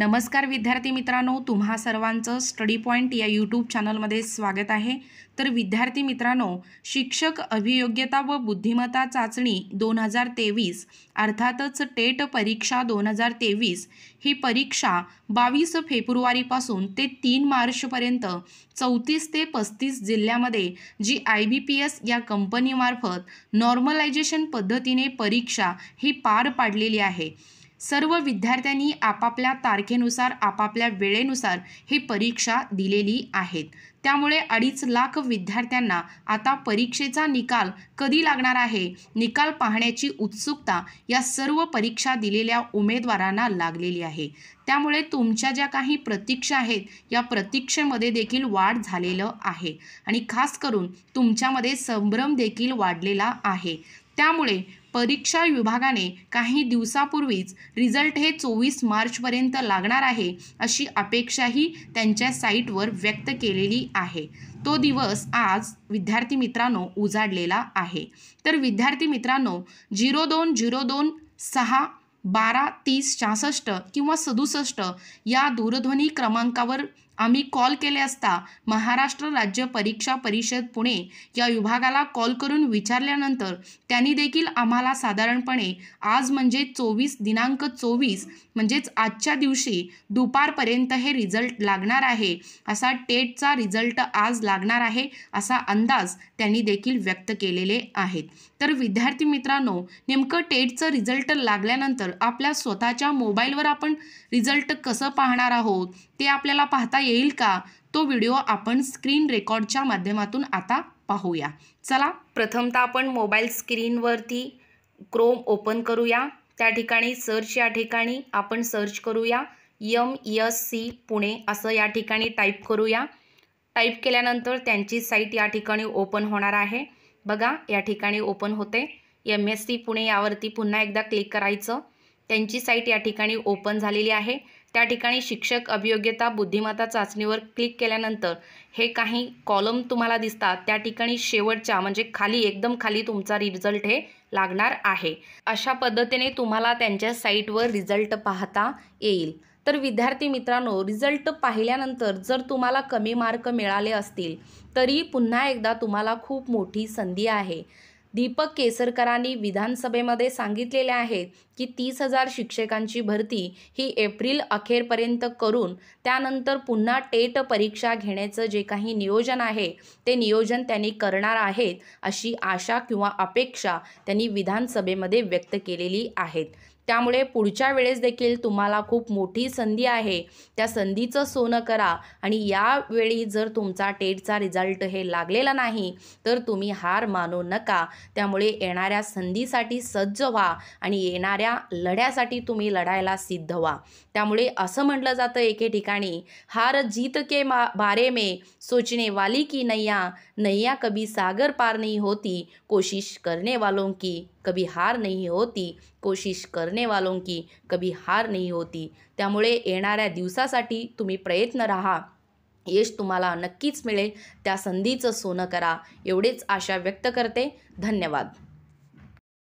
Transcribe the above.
नमस्कार विद्यार्थी मित्रांनो तुम्हा सर्वांचं स्टडी पॉईंट या यूट्यूब चॅनलमध्ये स्वागत आहे तर विद्यार्थी मित्रांनो शिक्षक अभियोग्यता व बुद्धिमत्ता चाचणी दोन हजार तेवीस अर्थातच टेट परीक्षा दोन हजार तेवीस ही परीक्षा बावीस फेब्रुवारीपासून ते तीन मार्चपर्यंत चौतीस ते पस्तीस जिल्ह्यामध्ये G I B P S या कंपनीमार्फत नॉर्मलायझेशन पद्धतीने परीक्षा ही पार पाडलेली आहे सर्व विद्यार्थ्यांनी आपापल्या तारखेनुसार आपापल्या वेळेनुसार ही परीक्षा दिलेली आहेत त्यामुळे अडीच लाख विद्यार्थ्यांना आता परीक्षेचा निकाल कधी लागणार आहे निकाल पाहण्याची उत्सुकता या सर्व परीक्षा दिलेल्या उमेदवारांना लागलेली आहे त्यामुळे तुमच्या ज्या काही प्रतीक्षा आहेत या प्रतीक्षेमध्ये देखील वाढ झालेलं आहे आणि खास करून तुमच्यामध्ये संभ्रम देखील वाढलेला आहे त्यामुळे परीक्षा विभागाने काही दिवसापूर्वीच रिझल्ट हे चोवीस मार्चपर्यंत लागणार आहे अशी अपेक्षाही त्यांच्या साईटवर व्यक्त केलेली आहे तो दिवस आज विद्यार्थी मित्रांनो उजाडलेला आहे तर विद्यार्थी मित्रांनो झिरो दोन झिरो दोन सहा बारा तीस सहासष्ट किंवा सदुसष्ट या दूरध्वनी क्रमांकावर आम्ही कॉल केले असता महाराष्ट्र राज्य परीक्षा परिषद पुणे या विभागाला कॉल करून विचारल्यानंतर त्यांनी देखील आम्हाला साधारणपणे आज म्हणजे चोवीस दिनांक चोवीस म्हणजेच आजच्या दिवशी दुपारपर्यंत हे रिझल्ट लागणार आहे असा टेटचा रिझल्ट आज लागणार आहे असा अंदाज त्यांनी देखील व्यक्त केलेले आहेत तर विद्यार्थी मित्रांनो नेमकं टेटचं रिझल्ट लागल्यानंतर आपल्या स्वतःच्या मोबाईलवर आपण रिझल्ट कसं पाहणार आहोत ते आपल्याला पाहता येईल का तो व्हिडिओ आपण स्क्रीन रेकॉर्डच्या माध्यमातून आता पाहूया चला प्रथमतः आपण मोबाईल स्क्रीनवरती क्रोम ओपन करूया त्या ठिकाणी सर्च या ठिकाणी आपण सर्च करूया यम यस सी पुणे असं या ठिकाणी टाईप करूया टाईप केल्यानंतर त्यांची साईट या ठिकाणी ओपन होणार आहे बघा या ठिकाणी ओपन होते एम एस सी पुणे यावरती पुन्हा एकदा क्लिक करायचं त्यांची साईट या ठिकाणी ओपन झालेली आहे त्या ठिकाणी शिक्षक अभियोग्यता बुद्धिमत्ता चाचणीवर क्लिक केल्यानंतर हे काही कॉलम तुम्हाला दिसतात त्या ठिकाणी शेवटच्या म्हणजे खाली एकदम खाली तुमचा रिझल्ट हे लागणार आहे अशा पद्धतीने तुम्हाला त्यांच्या साईटवर रिझल्ट पाहता येईल तर विद्यार्थी मित्रांनो रिझल्ट पाहिल्यानंतर जर तुम्हाला कमी मार्क मिळाले असतील तरी पुन्हा एकदा तुम्हाला खूप मोठी संधी आहे दीपक केसरकरांनी विधानसभेमध्ये सांगितलेले आहेत की तीस हजार शिक्षकांची भरती ही एप्रिल अखेरपर्यंत करून त्यानंतर पुन्हा टेट परीक्षा घेण्याचं जे काही नियोजन आहे ते नियोजन त्यांनी करणार आहेत अशी आशा किंवा अपेक्षा त्यांनी विधानसभेमध्ये व्यक्त केलेली आहेत त्यामुळे पुढच्या वेळेस देखील तुम्हाला खूप मोठी संधी आहे त्या संधीचं सोनं करा आणि यावेळी जर तुमचा टेटचा रिझल्ट हे लागलेला नाही तर तुम्ही हार मानू नका त्यामुळे येणाऱ्या संधीसाठी सज्ज व्हा आणि येणाऱ्या लढ्यासाठी तुम्ही लढायला सिद्ध व्हा त्यामुळे असं म्हटलं जातं एके ठिकाणी हार जीत के मा बारे में सोचने वाली की नैया नैया कभी सागर पार नहीं होती कोशिश करने वालों की कभी हार नहीं होती कोशिश करने वालों की कभी हार नहीं होती त्यामुळे येणाऱ्या दिवसासाठी तुम्ही प्रयत्न रहा, यश तुम्हाला नक्कीच मिळेल त्या संधीचं सोनं करा एवढेच आशा व्यक्त करते धन्यवाद